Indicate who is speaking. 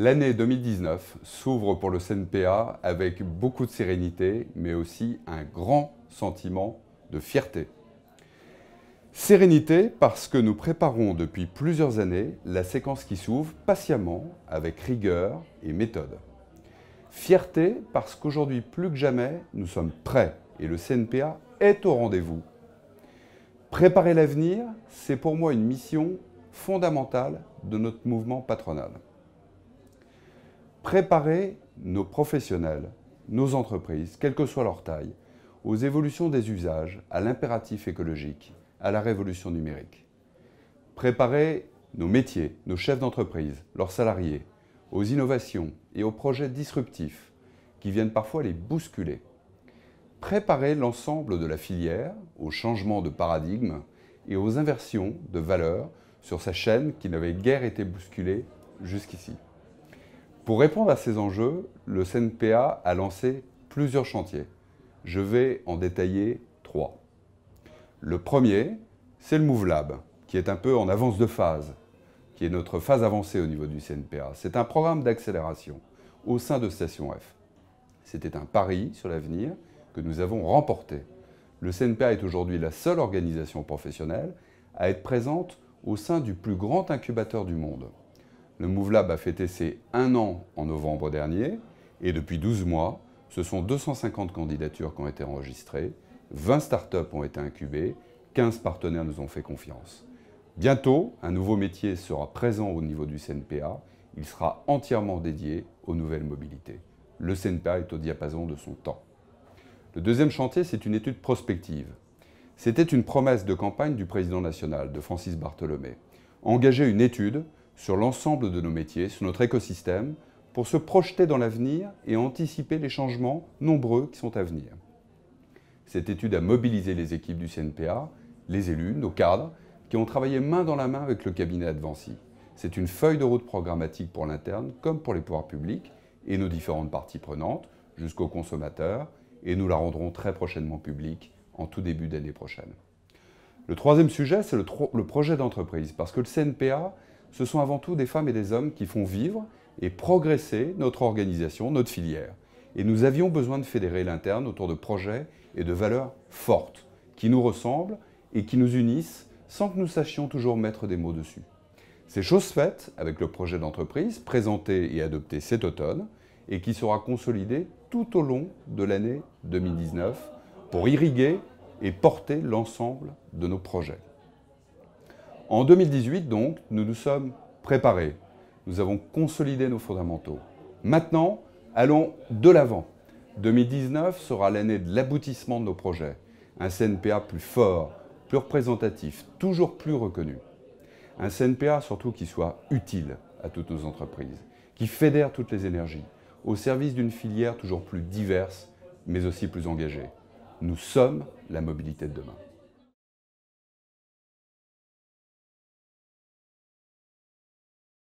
Speaker 1: L'année 2019 s'ouvre pour le CNPA avec beaucoup de sérénité, mais aussi un grand sentiment de fierté. Sérénité parce que nous préparons depuis plusieurs années la séquence qui s'ouvre patiemment, avec rigueur et méthode. Fierté parce qu'aujourd'hui plus que jamais, nous sommes prêts et le CNPA est au rendez-vous. Préparer l'avenir, c'est pour moi une mission fondamentale de notre mouvement patronal. Préparer nos professionnels, nos entreprises, quelle que soit leur taille, aux évolutions des usages, à l'impératif écologique, à la révolution numérique. Préparer nos métiers, nos chefs d'entreprise, leurs salariés, aux innovations et aux projets disruptifs qui viennent parfois les bousculer. Préparer l'ensemble de la filière aux changements de paradigme et aux inversions de valeurs sur sa chaîne qui n'avait guère été bousculée jusqu'ici. Pour répondre à ces enjeux, le CNPA a lancé plusieurs chantiers. Je vais en détailler trois. Le premier, c'est le Lab, qui est un peu en avance de phase, qui est notre phase avancée au niveau du CNPA. C'est un programme d'accélération au sein de Station F. C'était un pari sur l'avenir que nous avons remporté. Le CNPA est aujourd'hui la seule organisation professionnelle à être présente au sein du plus grand incubateur du monde le MoveLab a fêté ses un an en novembre dernier et depuis 12 mois, ce sont 250 candidatures qui ont été enregistrées, 20 startups ont été incubées, 15 partenaires nous ont fait confiance. Bientôt, un nouveau métier sera présent au niveau du CNPA. Il sera entièrement dédié aux nouvelles mobilités. Le CNPA est au diapason de son temps. Le deuxième chantier, c'est une étude prospective. C'était une promesse de campagne du président national, de Francis Bartholomé. Engager une étude sur l'ensemble de nos métiers, sur notre écosystème, pour se projeter dans l'avenir et anticiper les changements nombreux qui sont à venir. Cette étude a mobilisé les équipes du CNPA, les élus, nos cadres, qui ont travaillé main dans la main avec le cabinet Advancy. C'est une feuille de route programmatique pour l'interne comme pour les pouvoirs publics et nos différentes parties prenantes jusqu'aux consommateurs et nous la rendrons très prochainement publique en tout début d'année prochaine. Le troisième sujet, c'est le, le, projet d'entreprise parce que le CNPA ce sont avant tout des femmes et des hommes qui font vivre et progresser notre organisation, notre filière. Et nous avions besoin de fédérer l'interne autour de projets et de valeurs fortes, qui nous ressemblent et qui nous unissent sans que nous sachions toujours mettre des mots dessus. C'est chose faite avec le projet d'entreprise présenté et adopté cet automne et qui sera consolidé tout au long de l'année 2019 pour irriguer et porter l'ensemble de nos projets. En 2018, donc, nous nous sommes préparés. Nous avons consolidé nos fondamentaux. Maintenant, allons de l'avant. 2019 sera l'année de l'aboutissement de nos projets. Un CNPA plus fort, plus représentatif, toujours plus reconnu. Un CNPA surtout qui soit utile à toutes nos entreprises, qui fédère toutes les énergies, au service d'une filière toujours plus diverse, mais aussi plus engagée. Nous sommes la mobilité de demain.